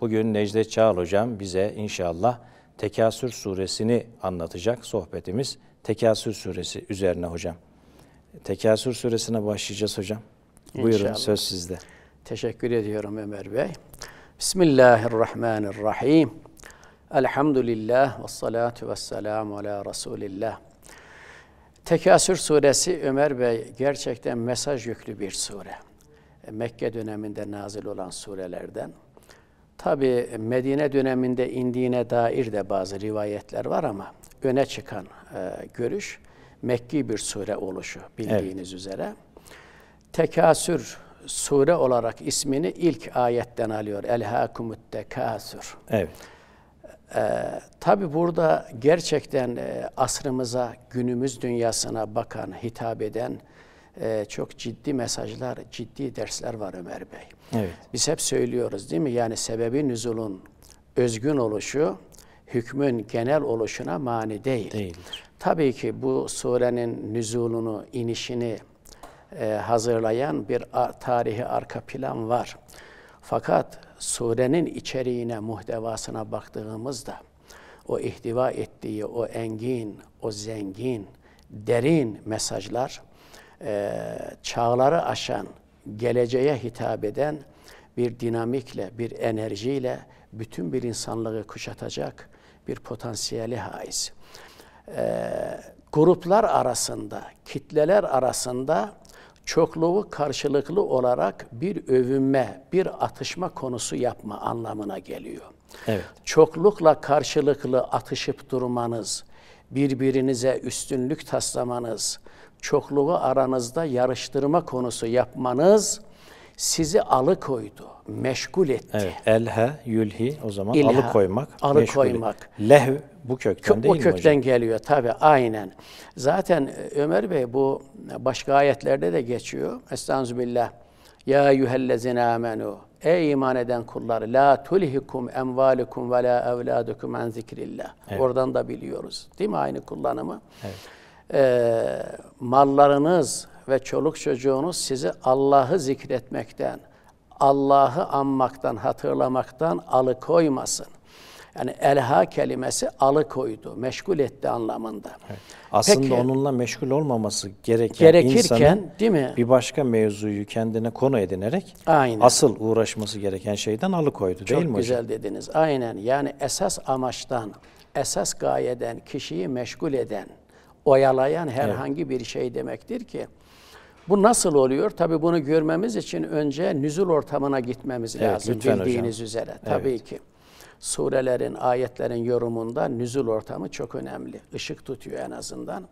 Bugün Necdet Çağal Hocam bize inşallah Tekasür Suresini anlatacak sohbetimiz. Tekasür Suresi üzerine hocam. Tekasür Suresine başlayacağız hocam. İnşallah. Buyurun söz sizde. Teşekkür ediyorum Ömer Bey. Bismillahirrahmanirrahim. Elhamdülillah ve salatu ve selamu ala Resulillah. Tekasür suresi Ömer Bey gerçekten mesaj yüklü bir sure. E, Mekke döneminde nazil olan surelerden. Tabi Medine döneminde indiğine dair de bazı rivayetler var ama öne çıkan e, görüş Mekki bir sure oluşu bildiğiniz evet. üzere. Tekasür sure olarak ismini ilk ayetten alıyor. Elhakumut tekasür. Evet. Ee, Tabi burada gerçekten e, asrımıza, günümüz dünyasına bakan, hitap eden e, çok ciddi mesajlar, ciddi dersler var Ömer Bey. Evet. Biz hep söylüyoruz değil mi? Yani sebebi nüzulun özgün oluşu hükmün genel oluşuna mani değil. Değildir. Tabii ki bu surenin nüzulunu, inişini e, hazırlayan bir tarihi arka plan var. Fakat surenin içeriğine, muhtevasına baktığımızda o ihtiva ettiği, o engin, o zengin, derin mesajlar e, çağları aşan, geleceğe hitap eden bir dinamikle, bir enerjiyle bütün bir insanlığı kuşatacak bir potansiyeli haiz. E, gruplar arasında, kitleler arasında çokluğu karşılıklı olarak bir övünme, bir atışma konusu yapma anlamına geliyor. Evet. Çoklukla karşılıklı atışıp durmanız, birbirinize üstünlük taslamanız, çokluğu aranızda yarıştırma konusu yapmanız sizi alıkoydu, meşgul etti. Evet, elhe, yülhi o zaman İlha, alıkoymak, alıkoymak. Meşgul. Lehv bu kökten Kö, değil mi O kökten hocam? geliyor tabi aynen. Zaten e, Ömer Bey bu başka ayetlerde de geçiyor. Estağfirullah. Ya eyyühellezine amenu. Ey iman eden kulları. La tulhikum emvalikum ve la evladukum an zikrillah. Evet. Oradan da biliyoruz. Değil mi aynı kullanımı? Evet. Ee, mallarınız, ve çoluk çocuğunuz sizi Allah'ı zikretmekten, Allah'ı anmaktan, hatırlamaktan alıkoymasın. Yani elha kelimesi alıkoydu, meşgul etti anlamında. Evet. Aslında Peki, onunla meşgul olmaması gereken gerekirken, insanın değil mi? bir başka mevzuyu kendine konu edinerek Aynen. asıl uğraşması gereken şeyden alıkoydu Çok değil mi Çok güzel dediniz. Aynen yani esas amaçtan, esas gayeden, kişiyi meşgul eden, oyalayan herhangi evet. bir şey demektir ki. Bu nasıl oluyor? Tabii bunu görmemiz için önce nüzul ortamına gitmemiz evet, lazım bildiğiniz hocam. üzere. Tabii evet. ki surelerin, ayetlerin yorumunda nüzul ortamı çok önemli. Işık tutuyor en azından.